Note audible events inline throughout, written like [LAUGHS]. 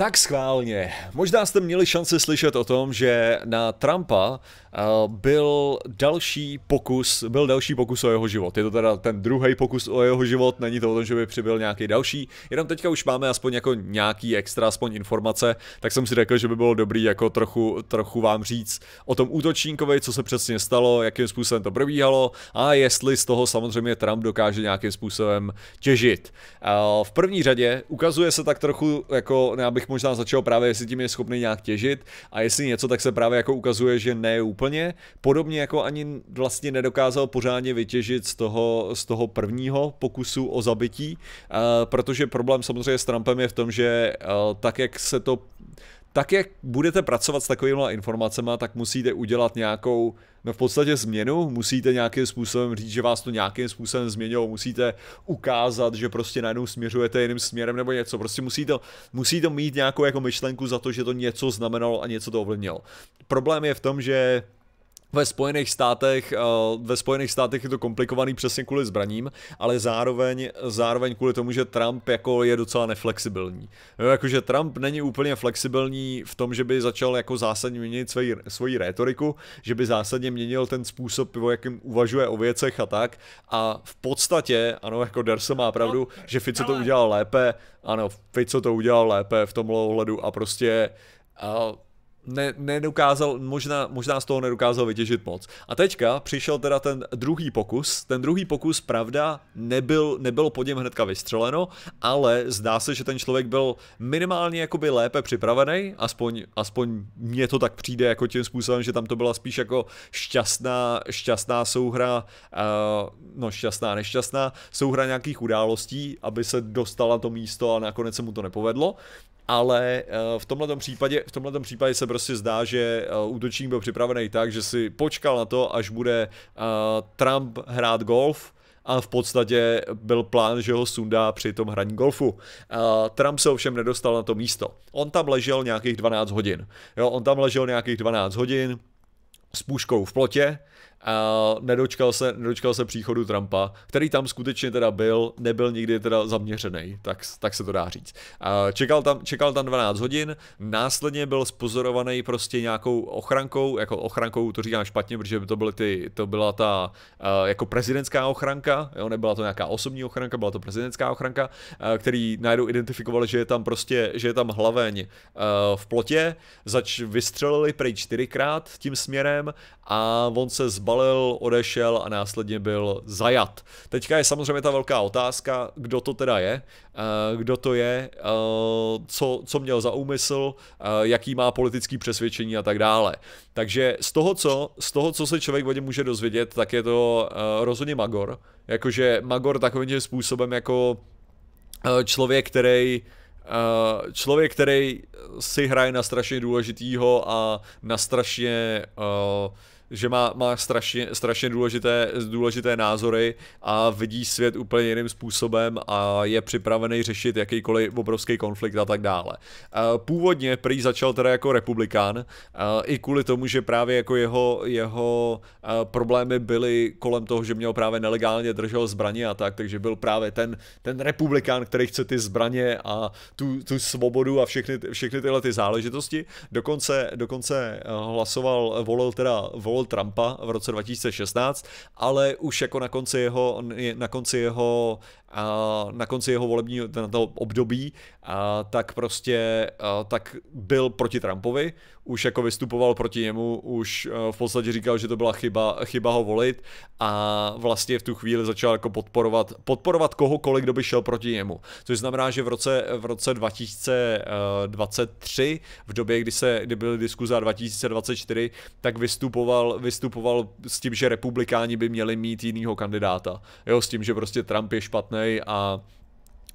Tak schválně. Možná jste měli šanci slyšet o tom, že na Trumpa eh, byl další pokus, byl další pokus o jeho život. Je to teda ten druhý pokus o jeho život, není to o tom, že by přibyl nějaký další. Jenom teďka už máme aspoň jako nějaký extra, aspoň informace, tak jsem si řekl, že by bylo dobrý jako trochu, trochu vám říct o tom útočníkovi, co se přesně stalo, jakým způsobem to probíhalo a jestli z toho samozřejmě Trump dokáže nějakým způsobem těžit. Eh, v první řadě ukazuje se tak trochu, jako já bych možná začal právě, jestli tím je schopný nějak těžit a jestli něco, tak se právě jako ukazuje, že ne úplně. Podobně jako ani vlastně nedokázal pořádně vytěžit z toho, z toho prvního pokusu o zabití, eh, protože problém samozřejmě s Trumpem je v tom, že eh, tak, jak se to tak jak budete pracovat s takovými informacemi, tak musíte udělat nějakou, no v podstatě změnu, musíte nějakým způsobem říct, že vás to nějakým způsobem změnilo, musíte ukázat, že prostě najednou směřujete jiným směrem nebo něco, prostě musíte, musíte mít nějakou jako myšlenku za to, že to něco znamenalo a něco to ovlivnilo. Problém je v tom, že ve Spojených státech, eh, ve Spojených státech je to komplikovaný přesně kvůli zbraním, ale zároveň, zároveň kvůli tomu, že Trump jako je docela neflexibilní. No, jakože Trump není úplně flexibilní v tom, že by začal jako zásadně měnit svoji, svoji rétoriku, že by zásadně měnil ten způsob, o jakým uvažuje o věcech a tak. A v podstatě, ano, jako Derso má pravdu, no, že Fico to udělal lépe, ano, Fico to udělal lépe v tomhle ohledu a prostě... Uh, ne, nedokázal, možná, možná z toho nedokázal vytěžit moc. A teďka přišel teda ten druhý pokus. Ten druhý pokus, pravda, nebyl, nebylo pod něm hnedka vystřeleno, ale zdá se, že ten člověk byl minimálně jakoby lépe připravený, aspoň, aspoň mně to tak přijde jako tím způsobem, že tam to byla spíš jako šťastná, šťastná souhra, uh, no šťastná, nešťastná, souhra nějakých událostí, aby se dostala to místo a nakonec se mu to nepovedlo ale eh, v tomhle případě, v tomhle případě se prostě zdá, že eh, útočník byl připravený tak, že si počkal na to, až bude eh, Trump hrát golf, a v podstatě byl plán, že ho sundá při tom hraní golfu. Trump se ovšem nedostal na to místo. On tam ležel nějakých 12 hodin. Jo, on tam ležel nějakých 12 hodin s puškou v plotě, a nedočkal se, nedočkal se příchodu Trumpa, který tam skutečně teda byl, nebyl nikdy teda zaměřený, tak, tak se to dá říct. A čekal, tam, čekal tam 12 hodin, následně byl spozorovaný prostě nějakou ochrankou, jako ochrankou, to říkám špatně, protože to, byly ty, to byla ta jako prezidentská ochranka, jo, nebyla to nějaká osobní ochranka, byla to prezidentská ochranka, který najednou identifikoval, že je tam prostě, že je tam hlaveň v plotě, zač vystřelili prej čtyřikrát tím směrem a on se zbal zbalil, odešel a následně byl zajat. Teďka je samozřejmě ta velká otázka, kdo to teda je, eh, kdo to je, eh, co, co měl za úmysl, eh, jaký má politický přesvědčení a tak dále. Takže z toho, co, z toho, co se člověk o něm může dozvědět, tak je to rozhodně Magor. Jakože Magor takovým způsobem jako člověk, který člověk, který si hraje na strašně důležitýho a na strašně uh, že má, má strašně, strašně důležité, důležité názory a vidí svět úplně jiným způsobem a je připravený řešit jakýkoliv obrovský konflikt a tak dále. Původně prý začal teda jako republikán i kvůli tomu, že právě jako jeho, jeho problémy byly kolem toho, že měl právě nelegálně držel zbraně a tak, takže byl právě ten, ten republikán, který chce ty zbraně a tu, tu svobodu a všechny, všechny tyhle ty záležitosti. Dokonce, dokonce hlasoval, volil teda, volil volil Trumpa v roce 2016, ale už jako na konci jeho, na konci jeho a na konci jeho volebního toho období, a tak prostě a tak byl proti Trumpovi, už jako vystupoval proti němu, už e, v podstatě říkal, že to byla chyba, chyba ho volit a vlastně v tu chvíli začal jako podporovat, podporovat kohokoliv, kdo by šel proti němu. Což znamená, že v roce, v roce 2023, e, v době, kdy, se, kdy byly diskuze 2024, tak vystupoval, vystupoval s tím, že republikáni by měli mít jinýho kandidáta. Jo, s tím, že prostě Trump je špatný schopný a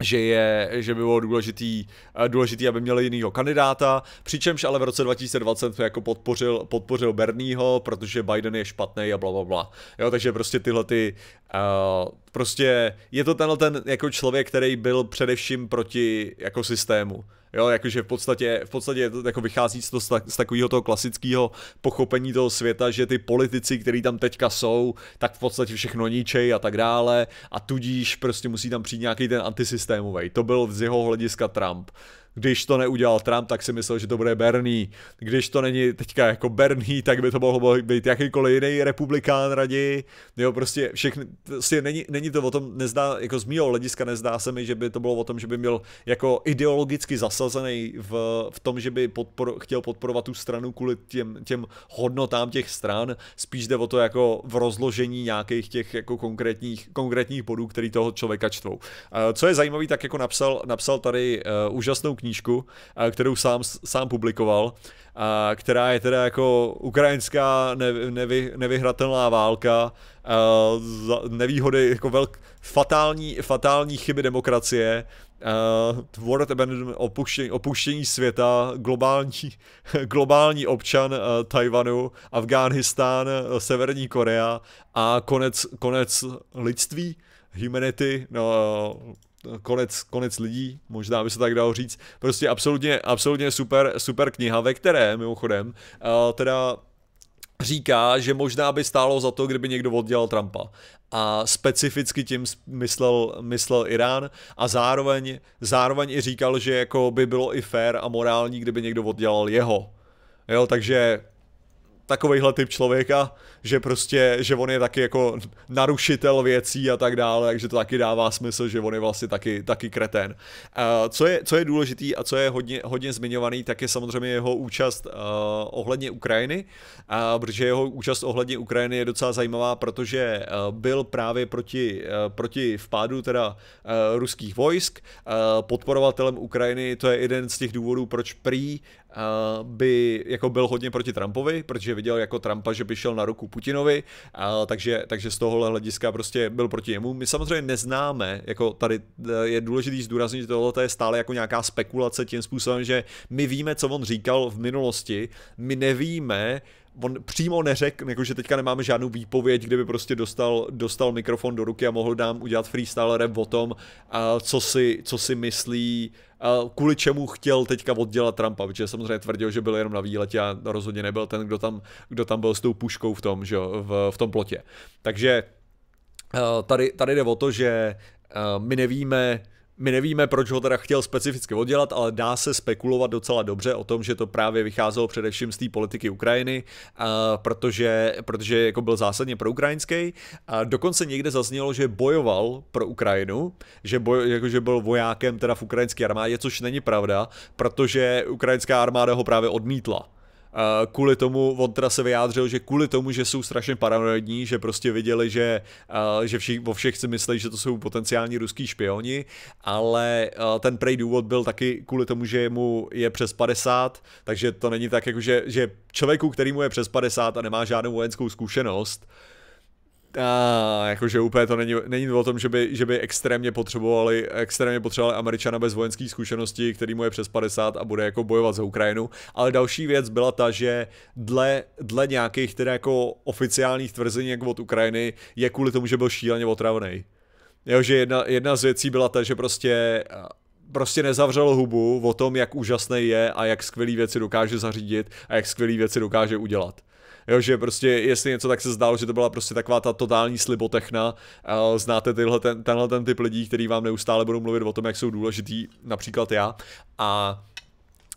že, je, že by bylo důležitý, eh, důležitý, aby měli jinýho kandidáta, přičemž ale v roce 2020 jako podpořil, podpořil Bernieho, protože Biden je špatný a bla, bla, bla. Jo, takže prostě tyhle ty, uh, prostě je to tenhle ten jako člověk, který byl především proti jako systému. Jo, jakože v podstatě, v podstatě to jako vychází z, to, z takového toho klasického pochopení toho světa, že ty politici, který tam teďka jsou, tak v podstatě všechno ničej a tak dále a tudíž prostě musí tam přijít nějaký ten antisystémový. To byl z jeho hlediska Trump. Když to neudělal Trump, tak si myslel, že to bude Bernie. Když to není teďka jako Bernie, tak by to mohl být jakýkoliv jiný republikán raději. Jo, prostě všechny, prostě není, není to o tom, nezdá, jako z mého hlediska nezdá se mi, že by to bylo o tom, že by měl jako ideologicky zasazený v, v tom, že by podpor, chtěl podporovat tu stranu kvůli těm, těm hodnotám těch stran. Spíš jde o to jako v rozložení nějakých těch jako konkrétních, konkrétních bodů, který toho člověka čtvou. Eh, co je zajímavé, tak jako napsal, napsal tady eh, úžasnou knihu, knížku, kterou sám, sám publikoval, a která je teda jako ukrajinská nevy, nevy, nevyhratelná válka, nevýhody, jako velk, fatální, fatální chyby demokracie, uh, world abandonment, opuštění, opuštění světa, globální, [LAUGHS] globální občan uh, Tajvanu, Afghánistán, uh, Severní Korea a konec, konec lidství, humanity, no, uh, konec, konec lidí, možná by se tak dalo říct. Prostě absolutně, absolutně super, super kniha, ve které mimochodem eh, teda říká, že možná by stálo za to, kdyby někdo oddělal Trumpa. A specificky tím myslel, myslel Irán a zároveň, zároveň i říkal, že jako by bylo i fair a morální, kdyby někdo oddělal jeho. Jo, takže takovejhle typ člověka, že prostě, že on je taky jako narušitel věcí a tak dále, takže to taky dává smysl, že on je vlastně taky, taky kretén. Uh, co, je, co je důležitý a co je hodně, hodně zmiňovaný, tak je samozřejmě jeho účast uh, ohledně Ukrajiny, uh, protože jeho účast ohledně Ukrajiny je docela zajímavá, protože uh, byl právě proti, uh, proti vpádu teda uh, ruských vojsk, uh, podporovatelem Ukrajiny, to je jeden z těch důvodů, proč prý by jako byl hodně proti Trumpovi, protože viděl jako Trumpa, že by šel na ruku Putinovi, a, takže, takže z tohohle hlediska prostě byl proti jemu. My samozřejmě neznáme, jako tady e, je důležité zdůraznit, že tohle je stále jako nějaká spekulace tím způsobem, že my víme, co on říkal v minulosti, my nevíme, on přímo neřekl, jakože teďka nemáme žádnou výpověď, kdyby prostě dostal, dostal mikrofon do ruky a mohl nám udělat freestyle rap o tom, a co, si, co si myslí, a kvůli čemu chtěl teďka oddělat Trumpa, protože samozřejmě tvrdil, že byl jenom na výletě a rozhodně nebyl ten, kdo tam, kdo tam byl s tou puškou v tom, že, v, v tom plotě. Takže eh, tady, tady jde o to, že eh, my nevíme, my nevíme, proč ho teda chtěl specificky oddělat, ale dá se spekulovat docela dobře o tom, že to právě vycházelo především z té politiky Ukrajiny, protože, protože jako byl zásadně pro ukrajinský, dokonce někde zaznělo, že bojoval pro Ukrajinu, že, boj, jako, že byl vojákem teda v ukrajinské armádě, což není pravda, protože ukrajinská armáda ho právě odmítla kvůli tomu, on teda se vyjádřil, že kvůli tomu, že jsou strašně paranoidní, že prostě viděli, že, že vši, o všech si myslí, že to jsou potenciální ruský špioni, ale ten prej důvod byl taky kvůli tomu, že mu je přes 50, takže to není tak, jako že, že člověku, mu je přes 50 a nemá žádnou vojenskou zkušenost, a, jakože úplně to není, není o tom, že by, že by extrémně potřebovali, extrémně potřebovali Američana bez vojenské zkušenosti, který mu je přes 50 a bude jako bojovat za Ukrajinu. Ale další věc byla ta, že dle, dle nějakých teda jako oficiálních tvrzení jako od Ukrajiny je kvůli tomu, že byl šíleně otravný. Jo, že jedna, jedna z věcí byla ta, že prostě prostě nezavřel hubu o tom, jak úžasný je a jak skvělé věci dokáže zařídit a jak skvělé věci dokáže udělat. Jo, že prostě, jestli něco tak se zdálo, že to byla prostě taková ta totální slibotechna. znáte tyhle, ten, tenhle ten typ lidí, který vám neustále budou mluvit o tom, jak jsou důležitý, například já. A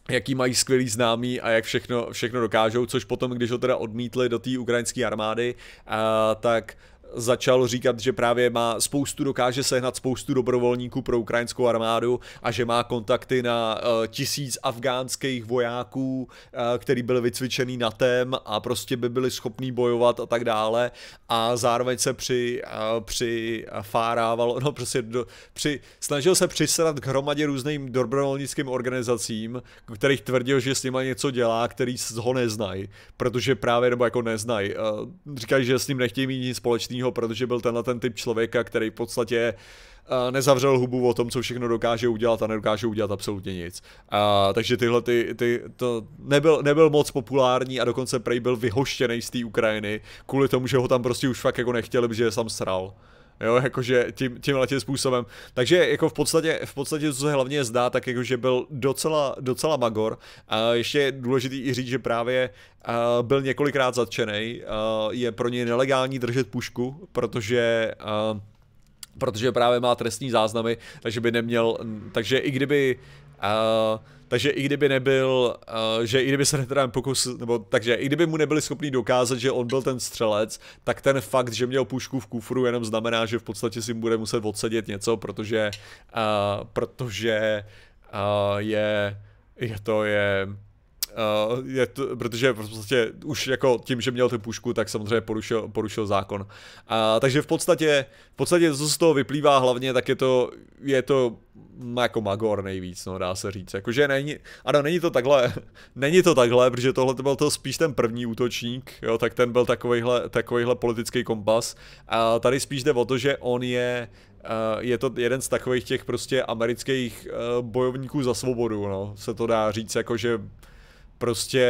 jaký mají skvělý známí a jak všechno, všechno dokážou, což potom, když ho teda odmítli do té ukrajinské armády, a, tak začal říkat, že právě má spoustu, dokáže sehnat spoustu dobrovolníků pro ukrajinskou armádu a že má kontakty na eh, tisíc afgánských vojáků, eh, který byli vycvičený na tém a prostě by byli schopní bojovat a tak dále a zároveň se při, eh, při fárával, [LAUGHS] no prostě do, při, snažil se přisrat k hromadě různým dobrovolnickým organizacím, kterých tvrdil, že s nima něco dělá, který ho neznají, protože právě nebo jako neznají. Říkají, že s ním nechtějí mít nic společného zvláštního, protože byl tenhle ten typ člověka, který v podstatě eh, nezavřel hubu o tom, co všechno dokáže udělat a nedokáže udělat absolutně nic. A, takže tyhle ty, ty to nebyl, nebyl moc populární a dokonce Prej byl vyhoštěný z té Ukrajiny kvůli tomu, že ho tam prostě už fakt jako nechtěli, protože je sam sral jo, jakože tím, tímhle tím způsobem. Takže jako v podstatě, v podstatě, co se hlavně zdá, tak jakože byl docela, docela magor. A ještě je důležitý i říct, že právě byl několikrát zatčený, je pro něj nelegální držet pušku, protože protože právě má trestní záznamy, takže by neměl, takže i kdyby takže i kdyby nebyl, uh, že i kdyby se Retrán pokusil, nebo takže i kdyby mu nebyli schopni dokázat, že on byl ten střelec, tak ten fakt, že měl pušku v kufru, jenom znamená, že v podstatě si bude muset odsedět něco, protože, uh, protože uh, je, je to je Uh, je to, protože prostě už jako tím, že měl tu pušku, tak samozřejmě porušil, porušil zákon. uh, takže v podstatě, v podstatě, co z toho vyplývá hlavně, tak je to, je to jako Magor nejvíc, no dá se říct. Jakože není, ano, není to takhle, [LAUGHS] není to takhle, protože tohle to byl to spíš ten první útočník, jo, tak ten byl takovýhle, takovýhle politický kompas. A tady spíš jde o to, že on je, Uh, je to jeden z takových těch prostě amerických uh, bojovníků za svobodu, no, se to dá říct, jako že prostě,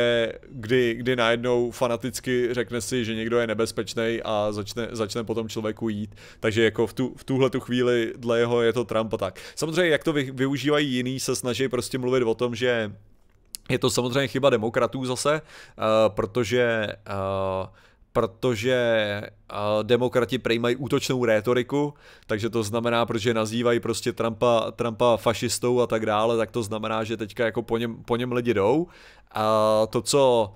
kdy, kdy najednou fanaticky řekne si, že někdo je nebezpečný a začne, začne potom člověku jít. Takže jako v, tu, v tuhle tu chvíli dle jeho je to Trump a tak. Samozřejmě, jak to vy, využívají jiní, se snaží prostě mluvit o tom, že je to samozřejmě chyba demokratů zase, uh, protože uh, protože demokrati prejmají útočnou rétoriku, takže to znamená, protože nazývají prostě Trumpa, Trumpa fašistou a tak dále, tak to znamená, že teďka jako po něm, po něm lidi jdou. A to, co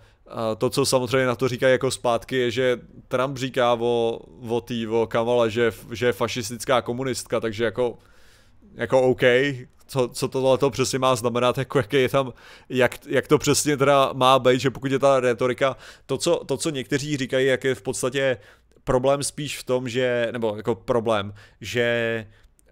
to, co samozřejmě na to říkají jako zpátky, je, že Trump říká o, o tý, o Kamala, že, že je fašistická komunistka, takže jako jako OK, co, co tohle to přesně má znamenat, jako jak je tam, jak, jak to přesně teda má být, že pokud je ta retorika, to co, to, co někteří říkají, jak je v podstatě problém spíš v tom, že, nebo jako problém, že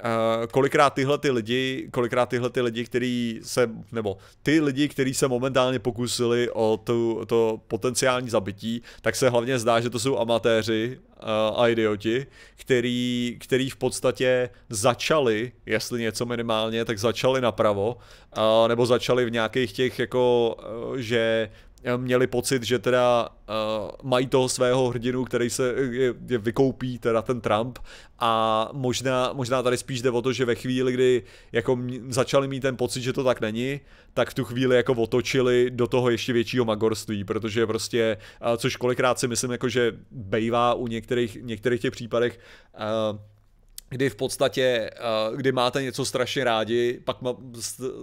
Uh, kolikrát tyhle ty lidi, kolikrát tyhle ty lidi, který se, nebo ty lidi, kteří se momentálně pokusili o tu, to potenciální zabití, tak se hlavně zdá, že to jsou amatéři uh, idioti, který, který v podstatě začali, jestli něco minimálně, tak začali napravo, uh, nebo začali v nějakých těch jako, uh, že měli pocit, že teda uh, mají toho svého hrdinu, který se eh, je, je vykoupí, teda ten Trump a možná, možná tady spíš jde o to, že ve chvíli, kdy jako začali mít ten pocit, že to tak není, tak v tu chvíli jako otočili do toho ještě většího magorství, protože prostě, uh, což kolikrát si myslím, jako že bejvá u některých, některých těch případech uh, kdy v podstatě, eh, kdy máte něco strašně rádi, pak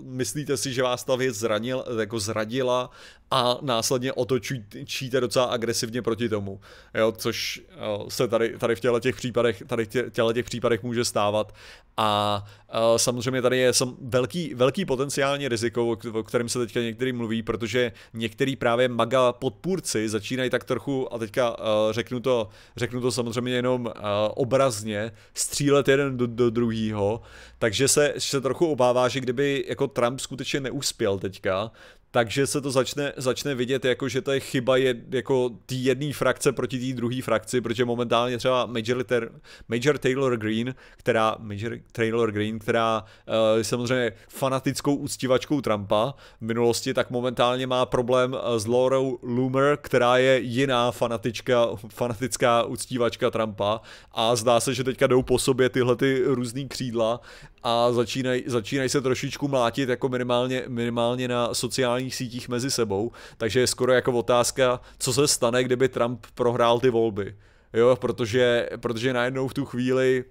myslíte si, že vás ta věc zranil, jako zradila a následně otočíte docela agresivně proti tomu, jo, což eh, se tady, tady v těchto těch případech, tady v těchto těch případech může stávat a eh, samozřejmě tady je sam velký, velký potenciální riziko, o kterém se teďka některý mluví, protože některý právě maga podpůrci začínají tak trochu, a teďka řeknu to, řeknu to samozřejmě jenom obrazně, střílet střílet jeden do, do druhého. Takže se, se trochu obává, že kdyby jako Trump skutečně neuspěl teďka, takže se to začne, začne vidět, jako že to je chyba je, jako té jedné frakce proti té druhé frakci, protože momentálně třeba Major, Liter, Major Taylor Green, která, Major Taylor Green, která uh, samozřejmě fanatickou uctívačkou Trumpa v minulosti, tak momentálně má problém eh, s Laurou Loomer, která je jiná fanatička, fanatická uctívačka Trumpa a zdá se, že teďka jdou po sobě tyhle ty různý křídla a začínají začínaj se trošičku mlátit jako minimálně, minimálně na sociálních sítích mezi sebou, takže je skoro jako otázka, co se stane, kdyby Trump prohrál ty volby. Jo, protože, protože najednou v tu chvíli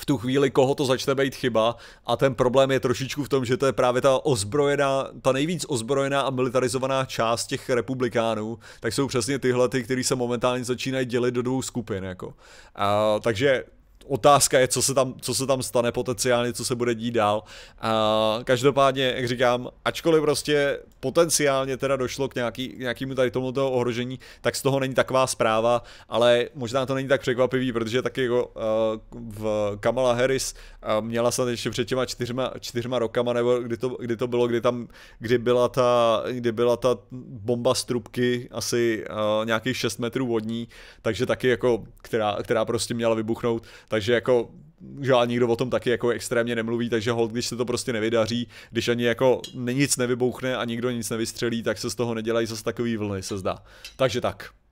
v tu chvíli, koho to začne být chyba a ten problém je trošičku v tom, že to je právě ta ozbrojená, ta nejvíc ozbrojená a militarizovaná část těch republikánů, tak jsou přesně tyhle ty, který se momentálně začínají dělit do dvou skupin, jako. A, takže otázka je, co se tam, co se tam stane potenciálně, co se bude dít dál. A každopádně, jak říkám, ačkoliv prostě potenciálně teda došlo k nějaký, nějakému tady tomuto ohrožení, tak z toho není taková zpráva, ale možná to není tak překvapivý, protože taky jako uh, v Kamala Harris uh, měla snad ještě před těma čtyřma, čtyřma rokama, nebo kdy to, kdy to bylo, kdy tam, kdy byla ta, kdy byla ta bomba z trubky asi uh, nějakých 6 metrů vodní, takže taky jako, která, která prostě měla vybuchnout, tak takže jako žádný nikdo o tom taky jako extrémně nemluví, takže hold, když se to prostě nevydaří, když ani jako nic nevybouchne a nikdo nic nevystřelí, tak se z toho nedělají zase takový vlny, se zdá. Takže tak.